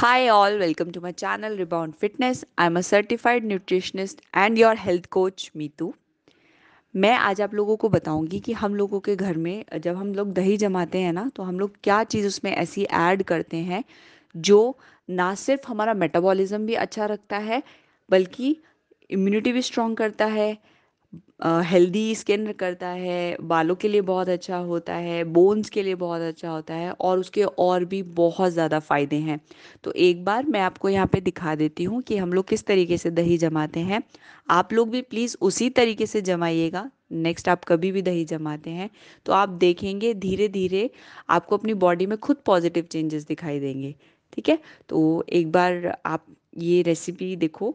Hi, all, welcome to my channel Rebound Fitness. I'm a certified nutritionist and your health coach, Meetu. मैं आज आप लोगों को बताऊंगी कि हम लोगों के घर में जब हम लोग दही जमाते हैं ना तो हम लोग क्या चीज़ उसमें ऐसी ऐड करते हैं जो ना सिर्फ हमारा मेटाबॉलिज्म भी अच्छा रखता है बल्कि इम्यूनिटी भी स्ट्रॉन्ग करता है हेल्दी स्किन करता है बालों के लिए बहुत अच्छा होता है बोन्स के लिए बहुत अच्छा होता है और उसके और भी बहुत ज़्यादा फ़ायदे हैं तो एक बार मैं आपको यहाँ पे दिखा देती हूँ कि हम लोग किस तरीके से दही जमाते हैं आप लोग भी प्लीज़ उसी तरीके से जमाइएगा नेक्स्ट आप कभी भी दही जमाते हैं तो आप देखेंगे धीरे धीरे आपको अपनी बॉडी में खुद पॉजिटिव चेंजेस दिखाई देंगे ठीक है तो एक बार आप ये रेसिपी देखो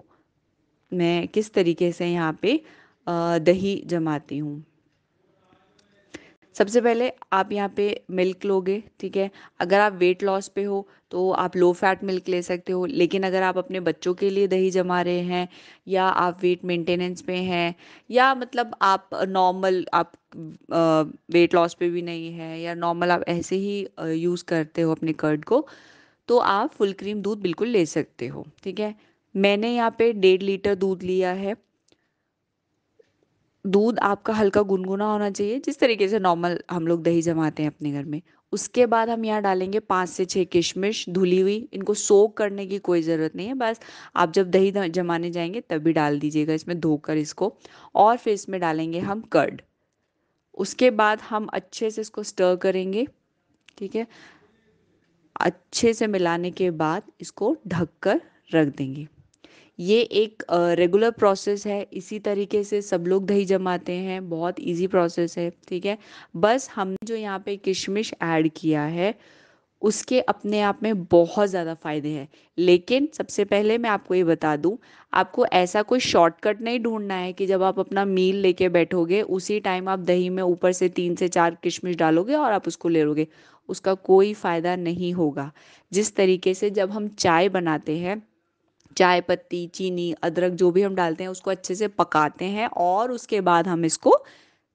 मैं किस तरीके से यहाँ पे दही जमाती हूँ सबसे पहले आप यहाँ पे मिल्क लोगे ठीक है अगर आप वेट लॉस पे हो तो आप लो फैट मिल्क ले सकते हो लेकिन अगर आप अपने बच्चों के लिए दही जमा रहे हैं या आप वेट मेंटेनेंस पे हैं या मतलब आप नॉर्मल आप वेट लॉस पे भी नहीं है या नॉर्मल आप ऐसे ही यूज़ करते हो अपने कर्ड को तो आप फुल क्रीम दूध बिल्कुल ले सकते हो ठीक है मैंने यहाँ पे डेढ़ लीटर दूध लिया है दूध आपका हल्का गुनगुना होना चाहिए जिस तरीके से नॉर्मल हम लोग दही जमाते हैं अपने घर में उसके बाद हम यहाँ डालेंगे पाँच से छः किशमिश धुली हुई इनको सोक करने की कोई ज़रूरत नहीं है बस आप जब दही जमाने जाएंगे तभी डाल दीजिएगा इसमें धोकर इसको और फिर इसमें डालेंगे हम कर्ड उसके बाद हम अच्छे से इसको स्टर करेंगे ठीक है अच्छे से मिलाने के बाद इसको ढककर रख देंगे ये एक रेगुलर प्रोसेस है इसी तरीके से सब लोग दही जमाते हैं बहुत इजी प्रोसेस है ठीक है बस हमने जो यहाँ पे किशमिश ऐड किया है उसके अपने आप में बहुत ज़्यादा फ़ायदे हैं लेकिन सबसे पहले मैं आपको ये बता दूं आपको ऐसा कोई शॉर्टकट नहीं ढूंढना है कि जब आप अपना मील लेके बैठोगे उसी टाइम आप दही में ऊपर से तीन से चार किशमिश डालोगे और आप उसको ले लोगे उसका कोई फ़ायदा नहीं होगा जिस तरीके से जब हम चाय बनाते हैं चाय पत्ती चीनी अदरक जो भी हम डालते हैं उसको अच्छे से पकाते हैं और उसके बाद हम इसको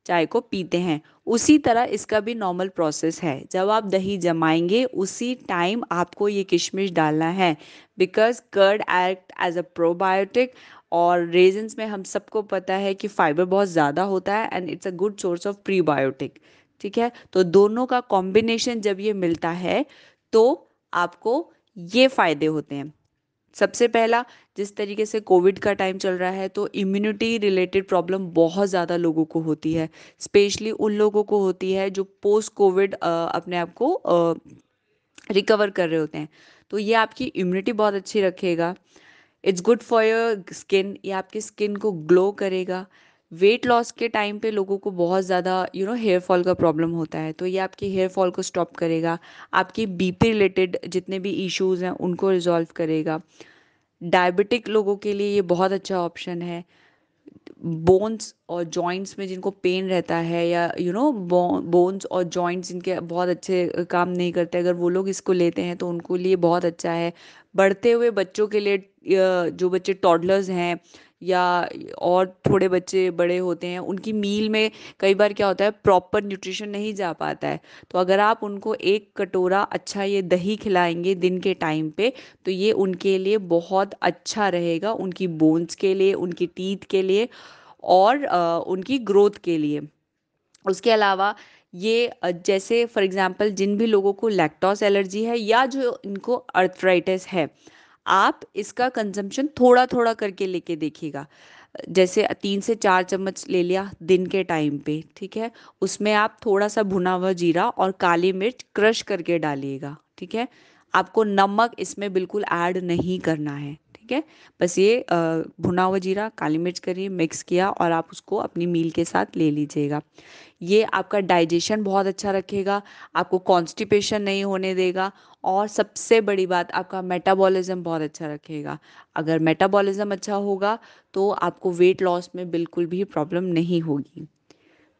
चाय को पीते हैं उसी तरह इसका भी नॉर्मल प्रोसेस है जब आप दही जमाएंगे उसी टाइम आपको ये किशमिश डालना है because curd act as a probiotic और रेजन्स में हम सबको पता है कि फाइबर बहुत ज़्यादा होता है and it's a good source of prebiotic ठीक है तो दोनों का कॉम्बिनेशन जब ये मिलता है तो आपको ये फ़ायदे होते हैं सबसे पहला जिस तरीके से कोविड का टाइम चल रहा है तो इम्यूनिटी रिलेटेड प्रॉब्लम बहुत ज़्यादा लोगों को होती है स्पेशली उन लोगों को होती है जो पोस्ट कोविड अपने आप को रिकवर कर रहे होते हैं तो ये आपकी इम्यूनिटी बहुत अच्छी रखेगा it's good for your skin ये आपकी स्किन को ग्लो करेगा वेट लॉस के टाइम पे लोगों को बहुत ज़्यादा यू नो हेयर फॉल का प्रॉब्लम होता है तो ये आपके हेयर फॉल को स्टॉप करेगा आपकी बीपी रिलेटेड जितने भी इश्यूज़ हैं उनको रिजॉल्व करेगा डायबिटिक लोगों के लिए ये बहुत अच्छा ऑप्शन है बोन्स और जॉइंट्स में जिनको पेन रहता है या यू नो बोन्स और जॉइंट्स जिनके बहुत अच्छे काम नहीं करते अगर वो लोग इसको लेते हैं तो उनको लिए बहुत अच्छा है बढ़ते हुए बच्चों के लिए जो बच्चे टॉडलर्स हैं या और थोड़े बच्चे बड़े होते हैं उनकी मील में कई बार क्या होता है प्रॉपर न्यूट्रिशन नहीं जा पाता है तो अगर आप उनको एक कटोरा अच्छा ये दही खिलाएंगे दिन के टाइम पे तो ये उनके लिए बहुत अच्छा रहेगा उनकी बोन्स के लिए उनकी टीथ के लिए और उनकी ग्रोथ के लिए उसके अलावा ये जैसे फॉर एग्ज़ाम्पल जिन भी लोगों को लैक्टोस एलर्जी है या जो इनको अर्थराइटिस है आप इसका कंजम्पशन थोड़ा थोड़ा करके लेके देखिएगा जैसे तीन से चार चम्मच ले लिया दिन के टाइम पे ठीक है उसमें आप थोड़ा सा भुना हुआ जीरा और काली मिर्च क्रश करके डालिएगा ठीक है आपको नमक इसमें बिल्कुल ऐड नहीं करना है ठीक है बस ये भुना हुआ जीरा काली मिर्च करी मिक्स किया और आप उसको अपनी मील के साथ ले लीजिएगा ये आपका डाइजेशन बहुत अच्छा रखेगा आपको कॉन्स्टिपेशन नहीं होने देगा और सबसे बड़ी बात आपका मेटाबॉलिज्म बहुत अच्छा रखेगा अगर मेटाबॉलिज्म अच्छा होगा तो आपको वेट लॉस में बिल्कुल भी प्रॉब्लम नहीं होगी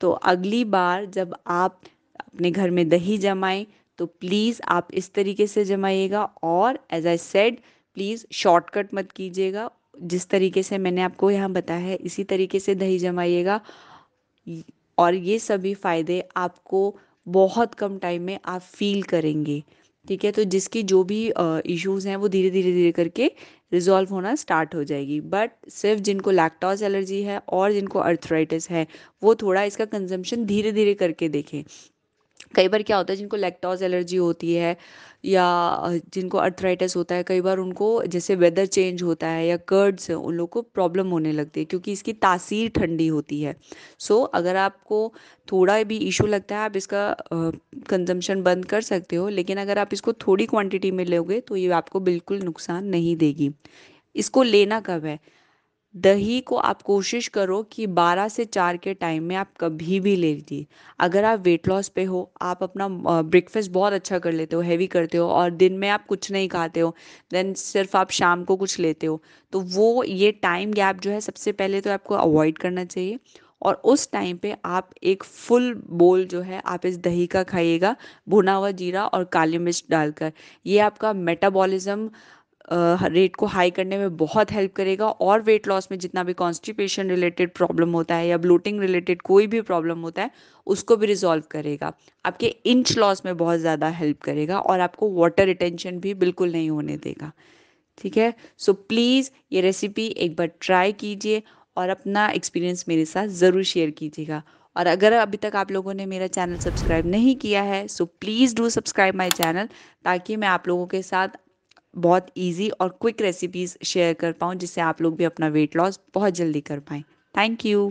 तो अगली बार जब आप अपने घर में दही जमाएं तो प्लीज़ आप इस तरीके से जमाइएगा और as I said please shortcut मत कीजिएगा जिस तरीके से मैंने आपको यहाँ बताया है इसी तरीके से दही जमाइएगा और ये सभी फ़ायदे आपको बहुत कम टाइम में आप फील करेंगे ठीक है तो जिसकी जो भी इश्यूज़ हैं वो धीरे धीरे धीरे करके रिजॉल्व होना स्टार्ट हो जाएगी बट सिर्फ जिनको लैक्टोज एलर्जी है और जिनको अर्थराइटिस है वो थोड़ा इसका कंजम्पशन धीरे धीरे करके देखें कई बार क्या होता है जिनको लैक्टोज एलर्जी होती है या जिनको अर्थराइटिस होता है कई बार उनको जैसे वेदर चेंज होता है या कर्ड्स है उन लोग को प्रॉब्लम होने लगती है क्योंकि इसकी तासीर ठंडी होती है सो so, अगर आपको थोड़ा भी इशू लगता है आप इसका कंजम्पशन बंद कर सकते हो लेकिन अगर आप इसको थोड़ी क्वांटिटी में लोगे तो ये आपको बिल्कुल नुकसान नहीं देगी इसको लेना कब है दही को आप कोशिश करो कि 12 से 4 के टाइम में आप कभी भी ले लीजिए अगर आप वेट लॉस पे हो आप अपना ब्रेकफास्ट बहुत अच्छा कर लेते हो हैवी करते हो और दिन में आप कुछ नहीं खाते हो देन सिर्फ आप शाम को कुछ लेते हो तो वो ये टाइम गैप जो है सबसे पहले तो आपको अवॉइड करना चाहिए और उस टाइम पे आप एक फुल बोल जो है आप इस दही का खाइएगा भुना हुआ जीरा और काली मिर्च डालकर ये आपका मेटाबॉलिज्म रेट को हाई करने में बहुत हेल्प करेगा और वेट लॉस में जितना भी कॉन्स्टिपेशन रिलेटेड प्रॉब्लम होता है या ब्लोटिंग रिलेटेड कोई भी प्रॉब्लम होता है उसको भी रिजॉल्व करेगा आपके इंच लॉस में बहुत ज़्यादा हेल्प करेगा और आपको वाटर रिटेंशन भी बिल्कुल नहीं होने देगा ठीक है सो प्लीज़ ये रेसिपी एक बार ट्राई कीजिए और अपना एक्सपीरियंस मेरे साथ ज़रूर शेयर कीजिएगा और अगर अभी तक आप लोगों ने मेरा चैनल सब्सक्राइब नहीं किया है so please do subscribe my channel ताकि मैं आप लोगों के साथ बहुत इजी और क्विक रेसिपीज़ शेयर कर पाऊँ जिससे आप लोग भी अपना वेट लॉस बहुत जल्दी कर पाएँ थैंक यू